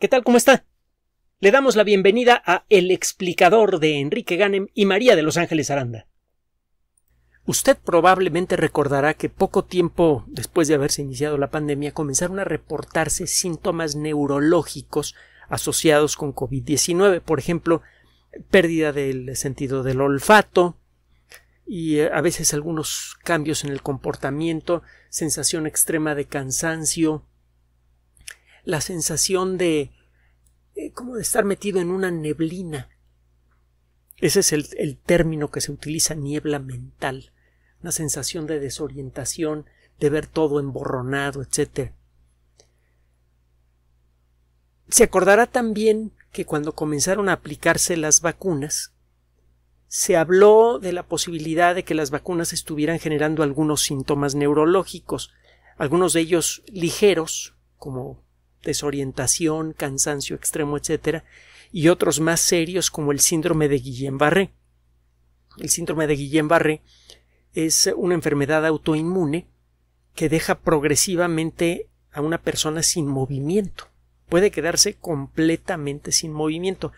¿Qué tal? ¿Cómo está? Le damos la bienvenida a El explicador de Enrique Ganem y María de Los Ángeles Aranda. Usted probablemente recordará que poco tiempo después de haberse iniciado la pandemia comenzaron a reportarse síntomas neurológicos asociados con COVID-19, por ejemplo, pérdida del sentido del olfato, y eh, a veces algunos cambios en el comportamiento, sensación extrema de cansancio, la sensación de eh, como de estar metido en una neblina. Ese es el, el término que se utiliza, niebla mental, una sensación de desorientación, de ver todo emborronado, etc. Se acordará también que cuando comenzaron a aplicarse las vacunas, se habló de la posibilidad de que las vacunas estuvieran generando algunos síntomas neurológicos, algunos de ellos ligeros, como desorientación, cansancio extremo, etcétera, y otros más serios como el síndrome de Guillain-Barré. El síndrome de Guillain-Barré es una enfermedad autoinmune que deja progresivamente a una persona sin movimiento. Puede quedarse completamente sin movimiento.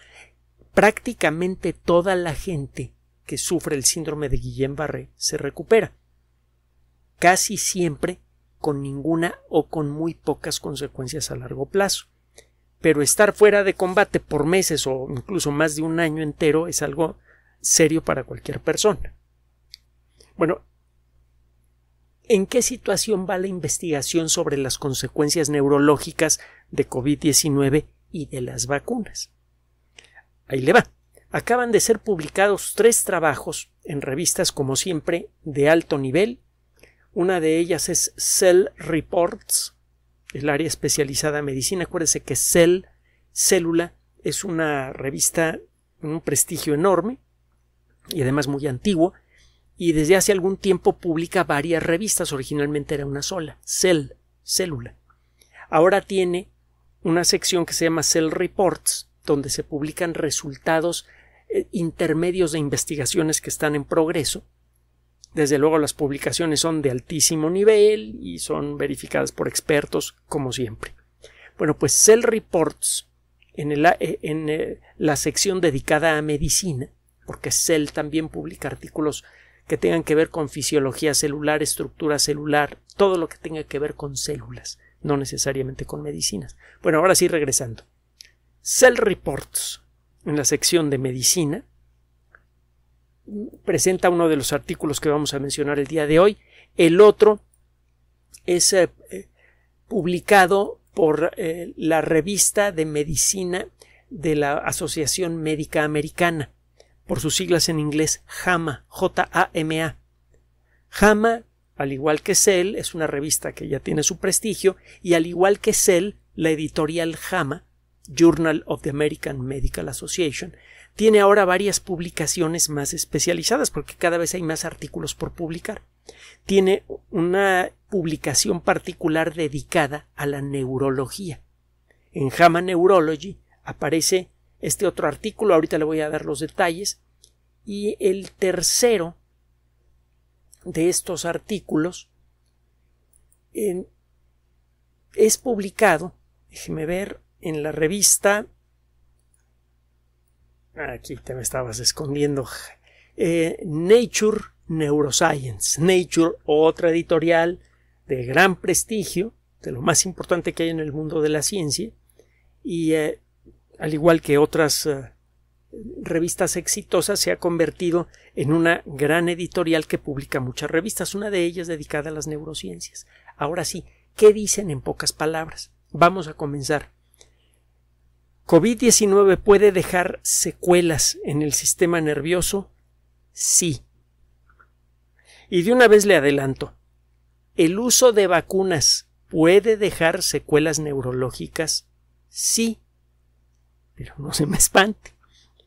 Prácticamente toda la gente que sufre el síndrome de Guillain-Barré se recupera. Casi siempre con ninguna o con muy pocas consecuencias a largo plazo. Pero estar fuera de combate por meses o incluso más de un año entero es algo serio para cualquier persona. Bueno, ¿en qué situación va la investigación sobre las consecuencias neurológicas de COVID-19 y de las vacunas? Ahí le va. Acaban de ser publicados tres trabajos en revistas como siempre de alto nivel una de ellas es Cell Reports, el área especializada en medicina. Acuérdense que Cell, Célula, es una revista con un prestigio enorme y además muy antiguo. Y desde hace algún tiempo publica varias revistas, originalmente era una sola, Cell, Célula. Ahora tiene una sección que se llama Cell Reports, donde se publican resultados eh, intermedios de investigaciones que están en progreso desde luego las publicaciones son de altísimo nivel y son verificadas por expertos, como siempre. Bueno, pues Cell Reports, en, eh, eh, la sección dedicada a medicina, porque Cell también publica artículos que tengan que ver con fisiología celular, estructura celular, todo lo que tenga que ver con células, no necesariamente con medicinas. Bueno, ahora sí regresando. Cell Reports, en la sección de medicina, presenta uno de los artículos que vamos a mencionar el día de hoy. El otro es eh, eh, publicado por eh, la revista de medicina de la Asociación Médica Americana, por sus siglas en inglés JAMA, J-A-M-A. JAMA, al igual que Cell, es una revista que ya tiene su prestigio, y al igual que Cell, la editorial JAMA, Journal of the American Medical Association, tiene ahora varias publicaciones más especializadas porque cada vez hay más artículos por publicar. Tiene una publicación particular dedicada a la neurología. En JAMA Neurology aparece este otro artículo, ahorita le voy a dar los detalles, y el tercero de estos artículos es publicado, déjeme ver, en la revista Aquí te me estabas escondiendo. Eh, Nature Neuroscience. Nature, otra editorial de gran prestigio, de lo más importante que hay en el mundo de la ciencia, y eh, al igual que otras eh, revistas exitosas, se ha convertido en una gran editorial que publica muchas revistas, una de ellas dedicada a las neurociencias. Ahora sí, ¿qué dicen en pocas palabras? Vamos a comenzar ¿COVID-19 puede dejar secuelas en el sistema nervioso? Sí. Y de una vez le adelanto, ¿el uso de vacunas puede dejar secuelas neurológicas? Sí. Pero no se me espante.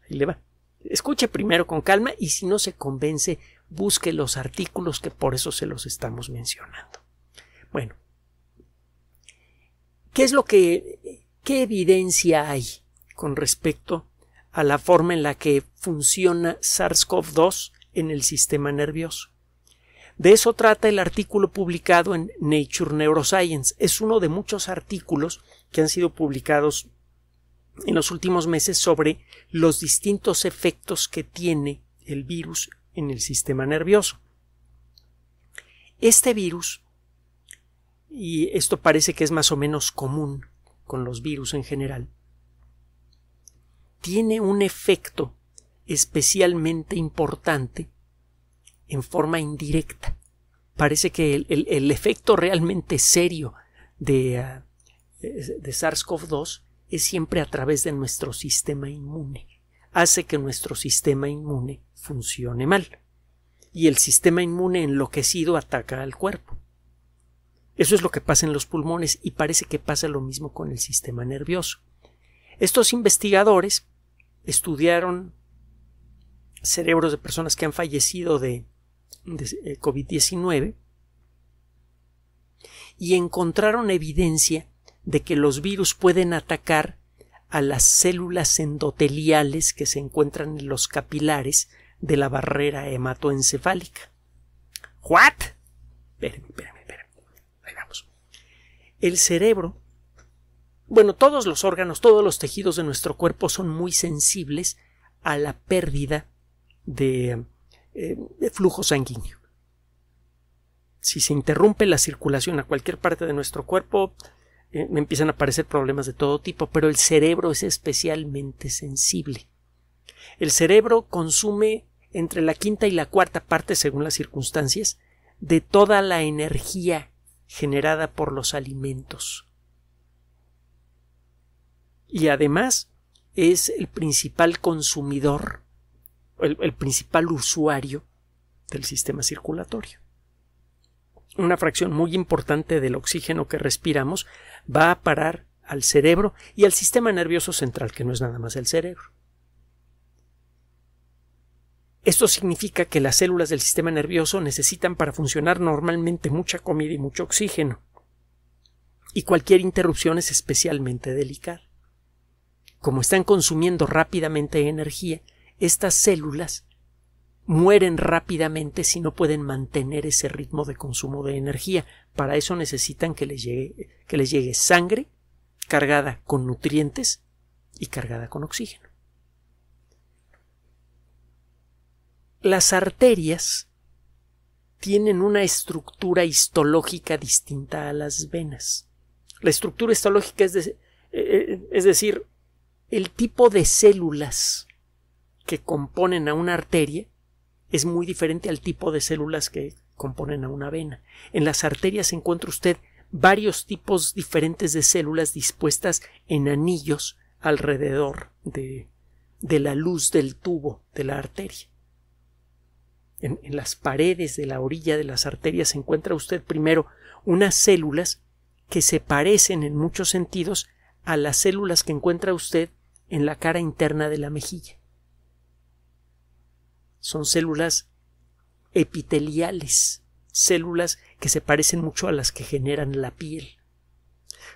Ahí le va. Escuche primero con calma y si no se convence, busque los artículos que por eso se los estamos mencionando. Bueno, ¿qué es lo que ¿Qué evidencia hay con respecto a la forma en la que funciona SARS-CoV-2 en el sistema nervioso? De eso trata el artículo publicado en Nature Neuroscience. Es uno de muchos artículos que han sido publicados en los últimos meses sobre los distintos efectos que tiene el virus en el sistema nervioso. Este virus, y esto parece que es más o menos común, con los virus en general, tiene un efecto especialmente importante en forma indirecta. Parece que el, efecto realmente serio de, eh, de SARS-CoV-2 es siempre a través de nuestro sistema inmune. Hace que nuestro sistema inmune funcione mal. Y el sistema inmune enloquecido ataca al cuerpo. Eso es lo que pasa en los pulmones y parece que pasa lo mismo con el sistema nervioso. Estos investigadores estudiaron cerebros de personas que han fallecido de, eh, COVID-19 y encontraron evidencia de que los virus pueden atacar a las células endoteliales que se encuentran en los capilares de la barrera hematoencefálica. ¿What? el cerebro, bueno, todos los órganos, todos los tejidos de nuestro cuerpo son muy sensibles a la pérdida de, eh, flujo sanguíneo. Si se interrumpe la circulación a cualquier parte de nuestro cuerpo, eh, empiezan a aparecer problemas de todo tipo, pero el cerebro es especialmente sensible. El cerebro consume entre la quinta y la cuarta parte, según las circunstancias, de toda la energía generada por los alimentos. Y además es el principal consumidor, el, principal usuario del sistema circulatorio. Una fracción muy importante del oxígeno que respiramos va a parar al cerebro y al sistema nervioso central, que no es nada más el cerebro. Esto significa que las células del sistema nervioso necesitan para funcionar normalmente mucha comida y mucho oxígeno, y cualquier interrupción es especialmente delicada. Como están consumiendo rápidamente energía, estas células mueren rápidamente si no pueden mantener ese ritmo de consumo de energía. Para eso necesitan que les llegue, que les llegue sangre cargada con nutrientes y cargada con oxígeno. las arterias tienen una estructura histológica distinta a las venas. La estructura histológica eh, es, decir, el tipo de células que componen a una arteria es muy diferente al tipo de células que componen a una vena. En las arterias encuentra usted varios tipos diferentes de células dispuestas en anillos alrededor de la luz del tubo de la arteria en, las paredes de la orilla de las arterias encuentra usted primero unas células que se parecen en muchos sentidos a las células que encuentra usted en la cara interna de la mejilla. Son células epiteliales, células que se parecen mucho a las que generan la piel.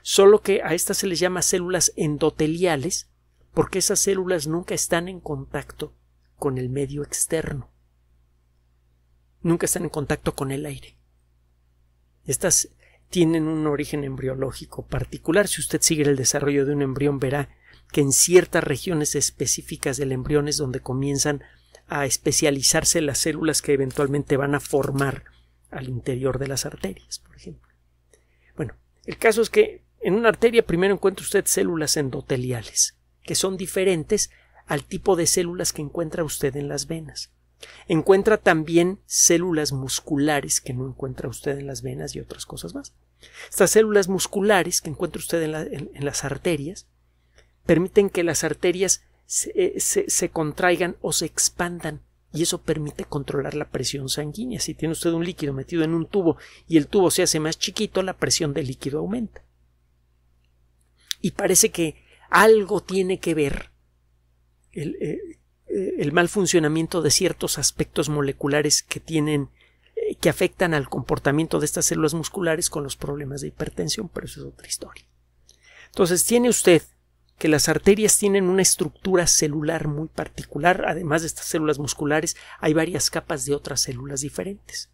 Solo que a estas se les llama células endoteliales porque esas células nunca están en contacto con el medio externo nunca están en contacto con el aire. Estas tienen un origen embriológico particular. Si usted sigue el desarrollo de un embrión, verá que en ciertas regiones específicas del embrión es donde comienzan a especializarse las células que eventualmente van a formar al interior de las arterias, por ejemplo. Bueno, el caso es que en una arteria primero encuentra usted células endoteliales, que son diferentes al tipo de células que encuentra usted en las venas. Encuentra también células musculares que no encuentra usted en las venas y otras cosas más. Estas células musculares que encuentra usted en, las arterias permiten que las arterias eh, se, contraigan o se expandan y eso permite controlar la presión sanguínea. Si tiene usted un líquido metido en un tubo y el tubo se hace más chiquito, la presión del líquido aumenta. Y parece que algo tiene que ver el, eh, el mal funcionamiento de ciertos aspectos moleculares que tienen eh, que afectan al comportamiento de estas células musculares con los problemas de hipertensión, pero eso es otra historia. Entonces, tiene usted que las arterias tienen una estructura celular muy particular, además de estas células musculares, hay varias capas de otras células diferentes.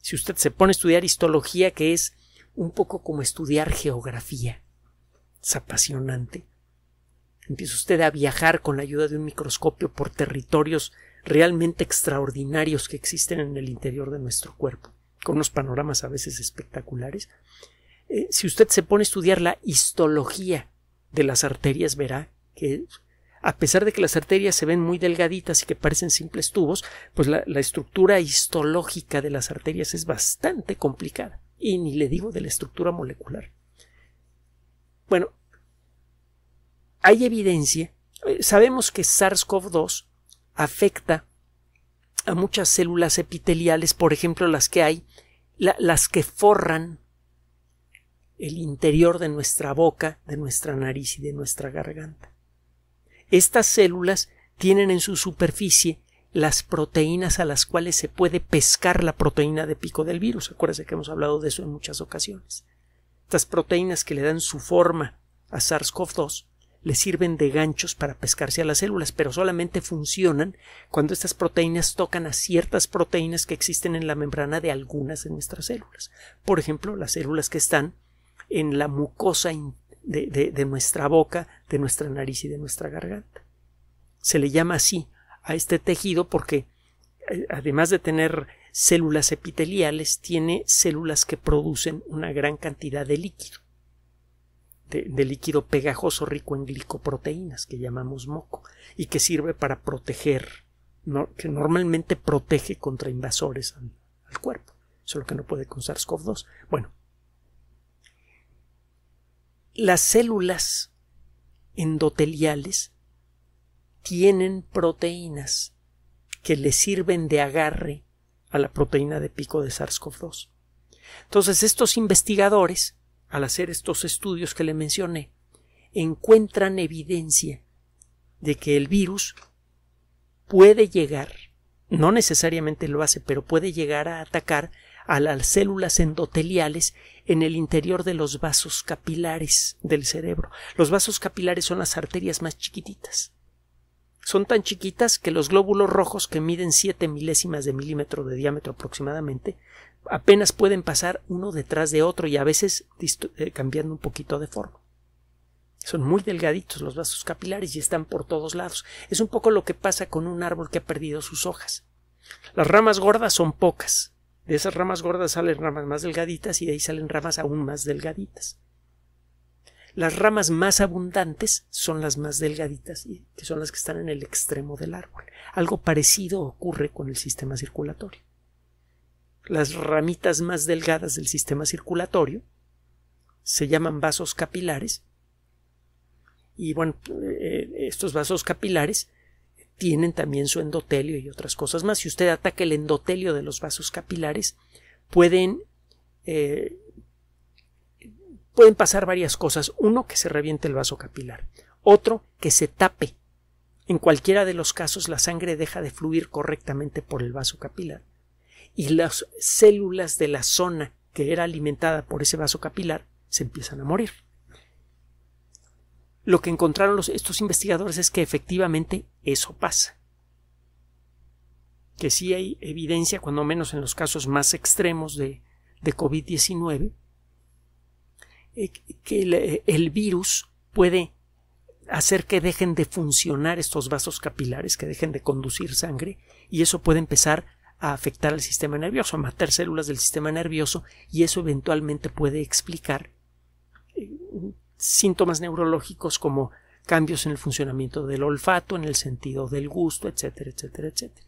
Si usted se pone a estudiar histología, que es un poco como estudiar geografía, es apasionante. Empieza usted a viajar con la ayuda de un microscopio por territorios realmente extraordinarios que existen en el interior de nuestro cuerpo, con unos panoramas a veces espectaculares. Eh, si usted se pone a estudiar la histología de las arterias, verá que a pesar de que las arterias se ven muy delgaditas y que parecen simples tubos, pues la estructura histológica de las arterias es bastante complicada. Y ni le digo de la estructura molecular. Bueno, hay evidencia, eh, sabemos que SARS-CoV-2 afecta a muchas células epiteliales, por ejemplo, las que hay, las que forran el interior de nuestra boca, de nuestra nariz y de nuestra garganta. Estas células tienen en su superficie las proteínas a las cuales se puede pescar la proteína de pico del virus. Acuérdense que hemos hablado de eso en muchas ocasiones. Estas proteínas que le dan su forma a SARS-CoV-2 le sirven de ganchos para pescarse a las células, pero solamente funcionan cuando estas proteínas tocan a ciertas proteínas que existen en la membrana de algunas de nuestras células. Por ejemplo, las células que están en la mucosa de, de nuestra boca, de nuestra nariz y de nuestra garganta. Se le llama así a este tejido porque, eh, además de tener células epiteliales, tiene células que producen una gran cantidad de líquido de, líquido pegajoso rico en glicoproteínas que llamamos moco y que sirve para proteger, que normalmente protege contra invasores al, cuerpo. solo que no puede con SARS-CoV-2. Bueno, las células endoteliales tienen proteínas que le sirven de agarre a la proteína de pico de SARS-CoV-2. Entonces, estos investigadores al hacer estos estudios que le mencioné, encuentran evidencia de que el virus puede llegar, no necesariamente lo hace, pero puede llegar a atacar a las células endoteliales en el interior de los vasos capilares del cerebro. Los vasos capilares son las arterias más chiquititas. Son tan chiquitas que los glóbulos rojos, que miden siete milésimas de milímetro de diámetro aproximadamente, apenas pueden pasar uno detrás de otro y a veces eh, cambiando un poquito de forma. Son muy delgaditos los vasos capilares y están por todos lados. Es un poco lo que pasa con un árbol que ha perdido sus hojas. Las ramas gordas son pocas. De esas ramas gordas salen ramas más delgaditas y de ahí salen ramas aún más delgaditas. Las ramas más abundantes son las más delgaditas, que son las que están en el extremo del árbol. Algo parecido ocurre con el sistema circulatorio. Las ramitas más delgadas del sistema circulatorio se llaman vasos capilares. Y bueno, eh, estos vasos capilares tienen también su endotelio y otras cosas más. Si usted ataca el endotelio de los vasos capilares, pueden, eh, pueden pasar varias cosas. Uno, que se reviente el vaso capilar. Otro, que se tape. En cualquiera de los casos, la sangre deja de fluir correctamente por el vaso capilar y las células de la zona que era alimentada por ese vaso capilar se empiezan a morir. Lo que encontraron estos investigadores es que efectivamente eso pasa. Que sí hay evidencia, cuando menos en los casos más extremos de, COVID-19, eh, que el, el virus puede hacer que dejen de funcionar estos vasos capilares, que dejen de conducir sangre, y eso puede empezar a afectar al sistema nervioso, a matar células del sistema nervioso y eso eventualmente puede explicar eh, síntomas neurológicos como cambios en el funcionamiento del olfato, en el sentido del gusto, etcétera, etcétera, etcétera.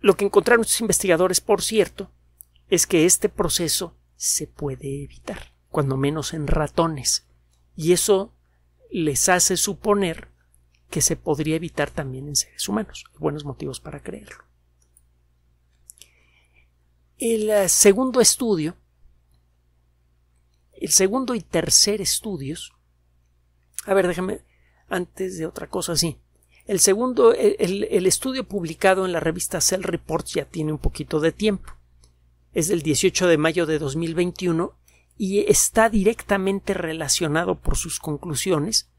lo que encontraron estos investigadores, por cierto, es que este proceso se puede evitar, cuando menos en ratones, y eso les hace suponer que se podría evitar también en seres humanos. Buenos motivos para creerlo. El eh, segundo estudio, el segundo y tercer estudios, a ver, déjame, antes de otra cosa, sí. El segundo, el, estudio publicado en la revista Cell Reports ya tiene un poquito de tiempo. Es del 18 de mayo de 2021 y está directamente relacionado por sus conclusiones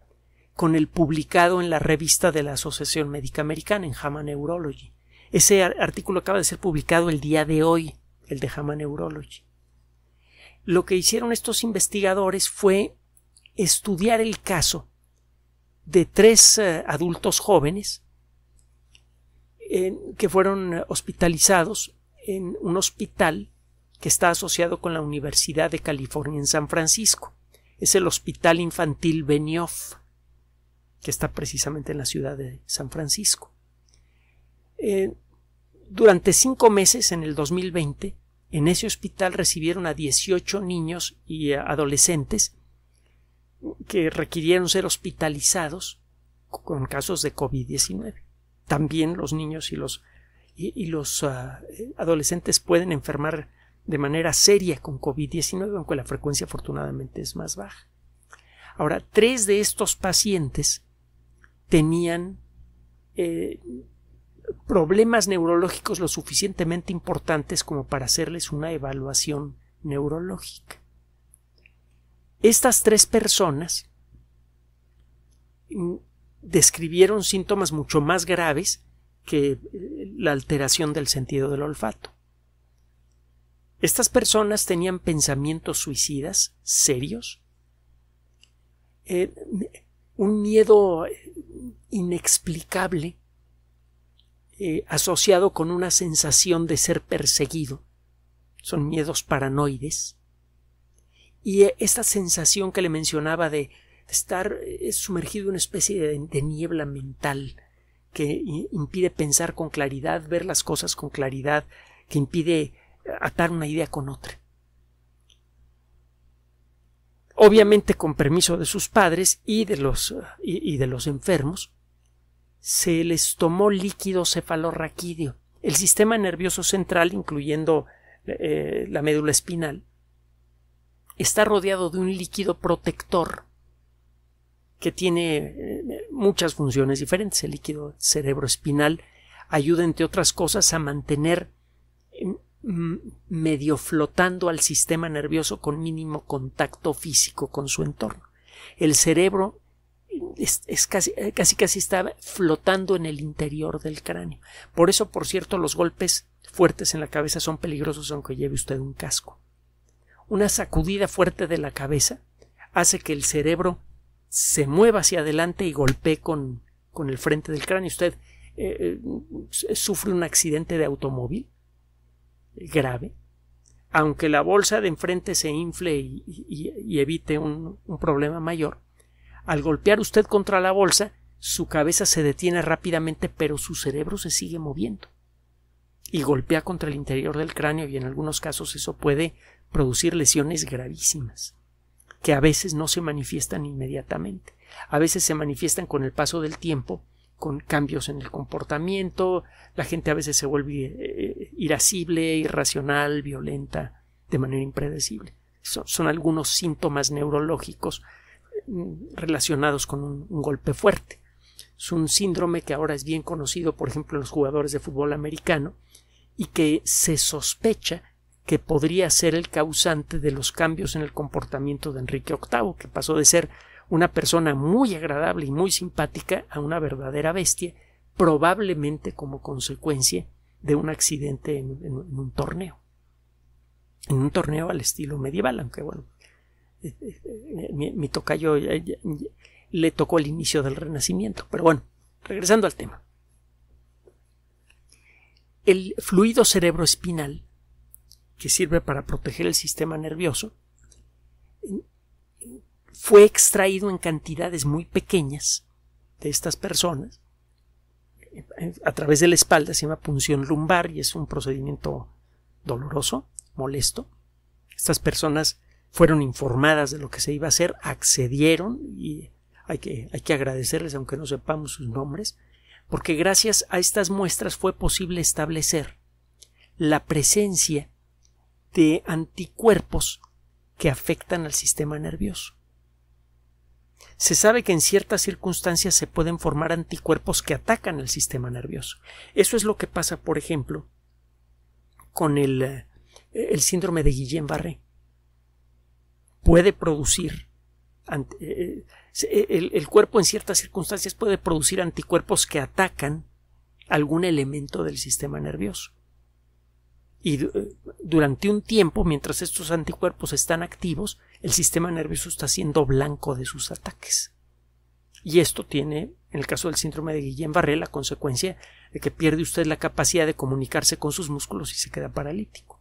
con el publicado en la revista de la Asociación Médica Americana, en JAMA Neurology. Ese artículo acaba de ser publicado el día de hoy, el de JAMA Neurology. Lo que hicieron estos investigadores fue estudiar el caso de tres eh, adultos jóvenes que fueron eh, hospitalizados en un hospital que está asociado con la Universidad de California en San Francisco. Es el Hospital Infantil Benioff que está precisamente en la ciudad de San Francisco. Eh, durante cinco meses, en el 2020, en ese hospital recibieron a 18 niños y adolescentes que requirieron ser hospitalizados con casos de COVID-19. También los niños y los, y, los ah, adolescentes pueden enfermar de manera seria con COVID-19, aunque la frecuencia afortunadamente es más baja. Ahora, tres de estos pacientes tenían eh, problemas neurológicos lo suficientemente importantes como para hacerles una evaluación neurológica. Estas tres personas mm, describieron síntomas mucho más graves que eh, la alteración del sentido del olfato. Estas personas tenían pensamientos suicidas serios, eh, un miedo inexplicable eh, asociado con una sensación de ser perseguido. Son miedos paranoides. Y eh, esta sensación que le mencionaba de estar eh, sumergido en una especie de, niebla mental que impide pensar con claridad, ver las cosas con claridad, que impide atar una idea con otra. Obviamente con permiso de sus padres y de los, y de los enfermos, se les tomó líquido cefalorraquídeo. El sistema nervioso central, incluyendo eh, la médula espinal, está rodeado de un líquido protector que tiene eh, muchas funciones diferentes. El líquido cerebroespinal ayuda, entre otras cosas, a mantener em, medio flotando al sistema nervioso con mínimo contacto físico con su entorno. El cerebro es, casi, eh, casi, casi está flotando en el interior del cráneo. Por eso, por cierto, los golpes fuertes en la cabeza son peligrosos aunque lleve usted un casco. Una sacudida fuerte de la cabeza hace que el cerebro se mueva hacia adelante y golpee con, el frente del cráneo. Usted eh, eh, sufre un accidente de automóvil grave, aunque la bolsa de enfrente se infle y, evite un problema mayor, al golpear usted contra la bolsa, su cabeza se detiene rápidamente, pero su cerebro se sigue moviendo y golpea contra el interior del cráneo y en algunos casos eso puede producir lesiones gravísimas, que a veces no se manifiestan inmediatamente, a veces se manifiestan con el paso del tiempo, con cambios en el comportamiento, la gente a veces se vuelve eh, eh, irascible, irracional, violenta, de manera impredecible. son algunos síntomas neurológicos relacionados con un, golpe fuerte. Es un síndrome que ahora es bien conocido, por ejemplo, en los jugadores de fútbol americano, y que se sospecha que podría ser el causante de los cambios en el comportamiento de Enrique VIII, que pasó de ser una persona muy agradable y muy simpática a una verdadera bestia, probablemente como consecuencia de un accidente en un torneo. En un torneo al estilo medieval, aunque bueno, mi, mi tocayo le tocó el inicio del Renacimiento. Pero bueno, regresando al tema. El fluido cerebroespinal, que sirve para proteger el sistema nervioso, fue extraído en cantidades muy pequeñas de estas personas a través de la espalda, se llama punción lumbar y es un procedimiento doloroso, molesto. Estas personas fueron informadas de lo que se iba a hacer, accedieron y hay que, hay que agradecerles aunque no sepamos sus nombres, porque gracias a estas muestras fue posible establecer la presencia de anticuerpos que afectan al sistema nervioso. Se sabe que en ciertas circunstancias se pueden formar anticuerpos que atacan al sistema nervioso. Eso es lo que pasa, por ejemplo, con el, eh, el síndrome de Guillain-Barré puede producir, eh, eh, eh, el, cuerpo en ciertas circunstancias puede producir anticuerpos que atacan algún elemento del sistema nervioso. Y durante un tiempo, mientras estos anticuerpos están activos, el sistema nervioso está siendo blanco de sus ataques. Y esto tiene, en el caso del síndrome de Guillain-Barré, la consecuencia de que pierde usted la capacidad de comunicarse con sus músculos y se queda paralítico.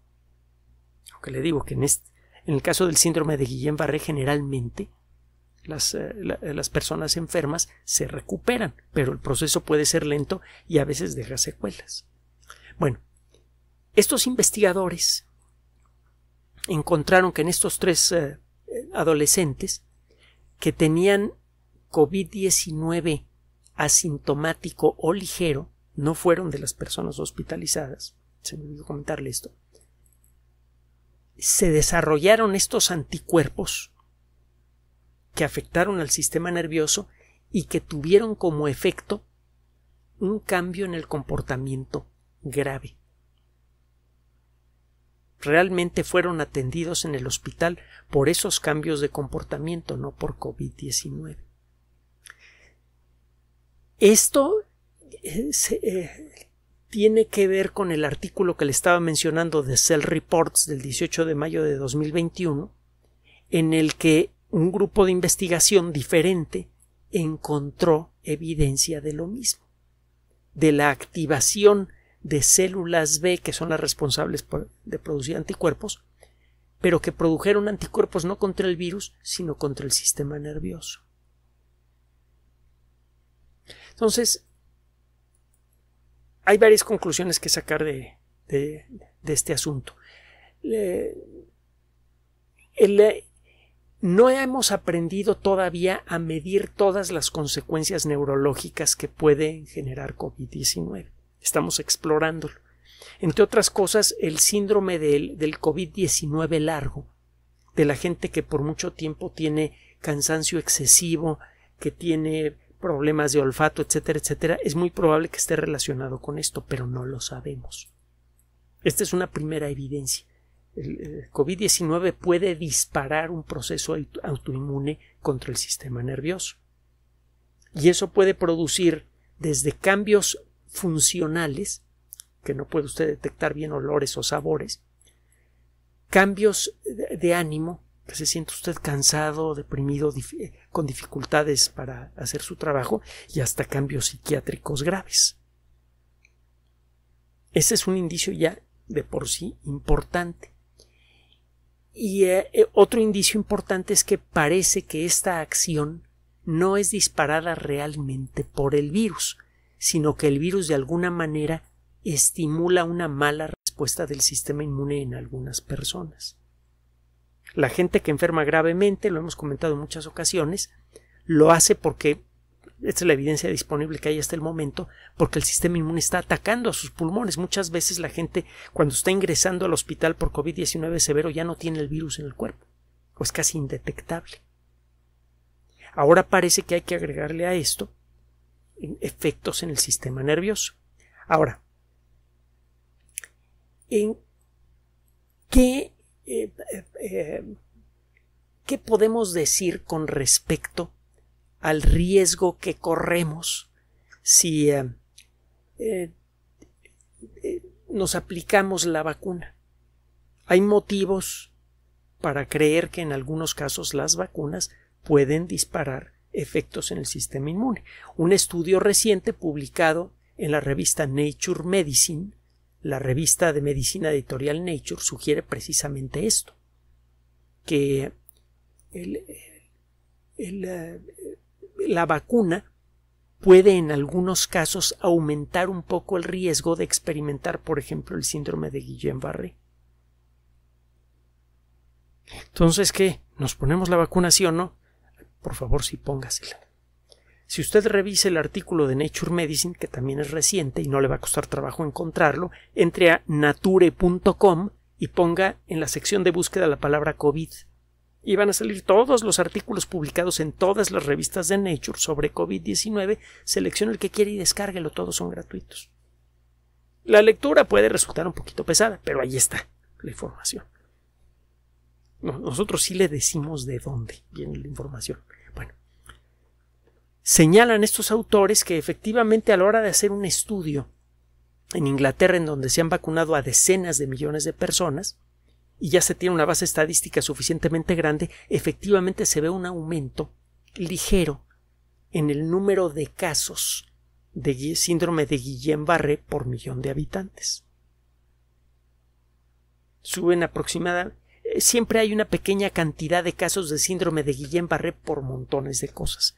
Aunque le digo que en este, en el caso del síndrome de Guillain-Barré, generalmente las, eh, eh, las, personas enfermas se recuperan, pero el proceso puede ser lento y a veces deja secuelas. Bueno, estos investigadores encontraron que en estos tres eh, adolescentes que tenían COVID-19 asintomático o ligero, no fueron de las personas hospitalizadas, se me olvidó comentarle esto, se desarrollaron estos anticuerpos que afectaron al sistema nervioso y que tuvieron como efecto un cambio en el comportamiento grave. Realmente fueron atendidos en el hospital por esos cambios de comportamiento, no por COVID-19. Esto, eh, se eh, tiene que ver con el artículo que le estaba mencionando de Cell Reports del 18 de mayo de 2021, en el que un grupo de investigación diferente encontró evidencia de lo mismo, de la activación de células B que son las responsables de producir anticuerpos, pero que produjeron anticuerpos no contra el virus, sino contra el sistema nervioso. Entonces, hay varias conclusiones que sacar de, este asunto. Eh, no hemos aprendido todavía a medir todas las consecuencias neurológicas que puede generar COVID-19. Estamos explorándolo. Entre otras cosas, el síndrome del, del COVID-19 largo, de la gente que por mucho tiempo tiene cansancio excesivo, que tiene problemas de olfato, etcétera, etcétera, es muy probable que esté relacionado con esto, pero no lo sabemos. Esta es una primera evidencia. El COVID-19 puede disparar un proceso autoinmune contra el sistema nervioso. Y eso puede producir desde cambios funcionales, que no puede usted detectar bien olores o sabores, cambios de ánimo, que se siente usted cansado, deprimido, eh, con dificultades para hacer su trabajo y hasta cambios psiquiátricos graves. Ese es un indicio ya de por sí importante. Y eh, eh, otro indicio importante es que parece que esta acción no es disparada realmente por el virus, sino que el virus de alguna manera estimula una mala respuesta del sistema inmune en algunas personas. La gente que enferma gravemente, lo hemos comentado en muchas ocasiones, lo hace porque esta es la evidencia disponible que hay hasta el momento, porque el sistema inmune está atacando a sus pulmones. Muchas veces la gente, cuando está ingresando al hospital por COVID-19 severo, ya no tiene el virus en el cuerpo, o es casi indetectable. Ahora parece que hay que agregarle a esto efectos en el sistema nervioso. Ahora, ¿en qué eh, eh, ¿qué podemos decir con respecto al riesgo que corremos si eh, nos aplicamos la vacuna? Hay motivos para creer que en algunos casos las vacunas pueden disparar efectos en el sistema inmune. Un estudio reciente publicado en la revista Nature Medicine la revista de medicina editorial Nature sugiere precisamente esto, que eh, la vacuna puede en algunos casos aumentar un poco el riesgo de experimentar, por ejemplo, el síndrome de Guillain-Barré. Entonces, ¿qué? ¿Nos ponemos la vacuna sí o no? Por favor, sí póngasela. Si usted revise el artículo de Nature Medicine, que también es reciente y no le va a costar trabajo encontrarlo, entre a nature.com y ponga en la sección de búsqueda la palabra COVID. Y van a salir todos los artículos publicados en todas las revistas de Nature sobre COVID-19. Seleccione el que quiere y descárguelo, todos son gratuitos. La lectura puede resultar un poquito pesada, pero ahí está la información. Nosotros sí le decimos de dónde viene la información señalan estos autores que efectivamente a la hora de hacer un estudio en Inglaterra en donde se han vacunado a decenas de millones de personas y ya se tiene una base estadística suficientemente grande, efectivamente se ve un aumento ligero en el número de casos de síndrome de Guillain-Barré por millón de habitantes. Suben aproximadamente eh, siempre hay una pequeña cantidad de casos de síndrome de Guillain-Barré por montones de cosas,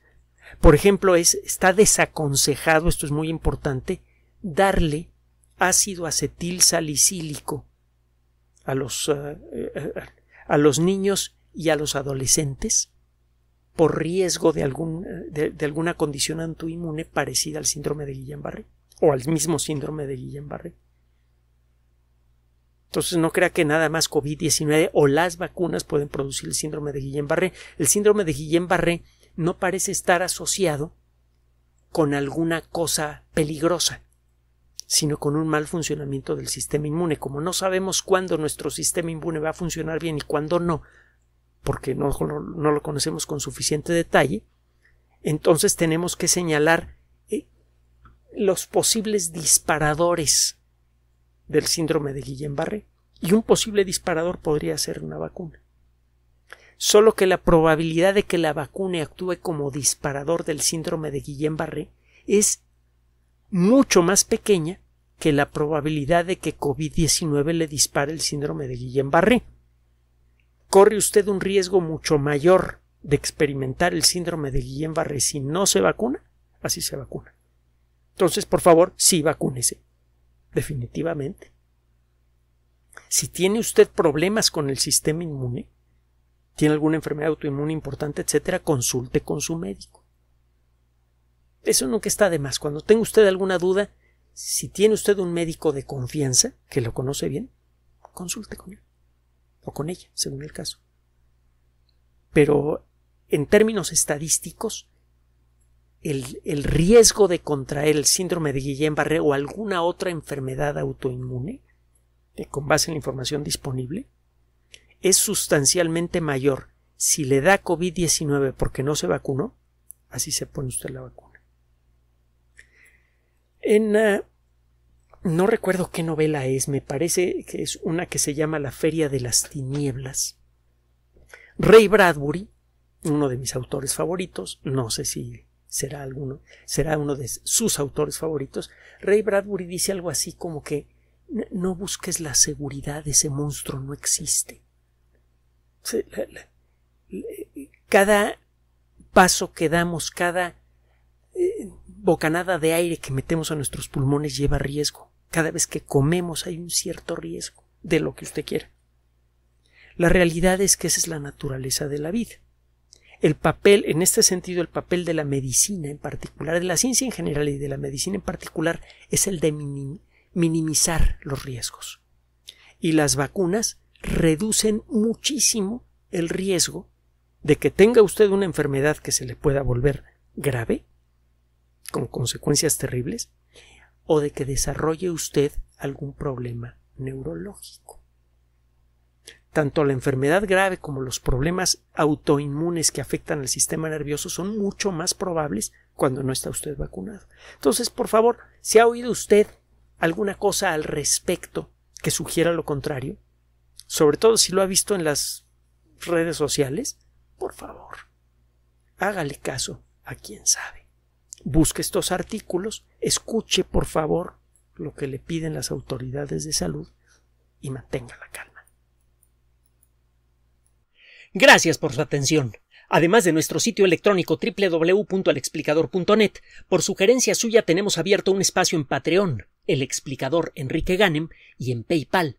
por ejemplo, es, está desaconsejado, esto es muy importante, darle ácido acetil salicílico a los, eh, eh, a los niños y a los adolescentes por riesgo de, algún, eh, de, alguna condición antoinmune parecida al síndrome de Guillain-Barré o al mismo síndrome de Guillain-Barré. Entonces no crea que nada más COVID-19 o las vacunas pueden producir el síndrome de Guillain-Barré. El síndrome de Guillain-Barré no parece estar asociado con alguna cosa peligrosa, sino con un mal funcionamiento del sistema inmune. Como no sabemos cuándo nuestro sistema inmune va a funcionar bien y cuándo no, porque no, lo conocemos con suficiente detalle, entonces tenemos que señalar eh, los posibles disparadores del síndrome de Guillain-Barré. Y un posible disparador podría ser una vacuna solo que la probabilidad de que la vacuna actúe como disparador del síndrome de Guillain-Barré es mucho más pequeña que la probabilidad de que COVID-19 le dispare el síndrome de Guillain-Barré. Corre usted un riesgo mucho mayor de experimentar el síndrome de Guillain-Barré si no se vacuna, así se vacuna. Entonces, por favor, sí vacúnese. Definitivamente. Si tiene usted problemas con el sistema inmune, tiene alguna enfermedad autoinmune importante, etcétera, consulte con su médico. Eso nunca está de más. Cuando tenga usted alguna duda, si tiene usted un médico de confianza que lo conoce bien, consulte con él o con ella, según el caso. Pero en términos estadísticos, el, el, riesgo de contraer el síndrome de Guillain-Barré o alguna otra enfermedad autoinmune, con base en la información disponible, es sustancialmente mayor si le da COVID-19 porque no se vacunó, así se pone usted la vacuna. En ah, no recuerdo qué novela es, me parece que es una que se llama La Feria de las Tinieblas. Ray Bradbury, uno de mis autores favoritos, no sé si será alguno, será uno de sus autores favoritos, Ray Bradbury dice algo así como que no busques la seguridad, ese monstruo no existe cada paso que damos, cada eh, bocanada de aire que metemos a nuestros pulmones lleva riesgo. Cada vez que comemos hay un cierto riesgo de lo que usted quiera. La realidad es que esa es la naturaleza de la vida. El papel, en este sentido, el papel de la medicina en particular, de la ciencia en general y de la medicina en particular, es el de minimizar los riesgos. Y las vacunas reducen muchísimo el riesgo de que tenga usted una enfermedad que se le pueda volver grave, con consecuencias terribles, o de que desarrolle usted algún problema neurológico. Tanto la enfermedad grave como los problemas autoinmunes que afectan al sistema nervioso son mucho más probables cuando no está usted vacunado. Entonces, por favor, si ha oído usted alguna cosa al respecto que sugiera lo contrario, sobre todo si lo ha visto en las redes sociales, por favor, hágale caso a quien sabe. Busque estos artículos, escuche por favor lo que le piden las autoridades de salud y mantenga la calma. Gracias por su atención. Además de nuestro sitio electrónico www.alexplicador.net, por sugerencia suya tenemos abierto un espacio en Patreon, el explicador Enrique Ganem, y en PayPal,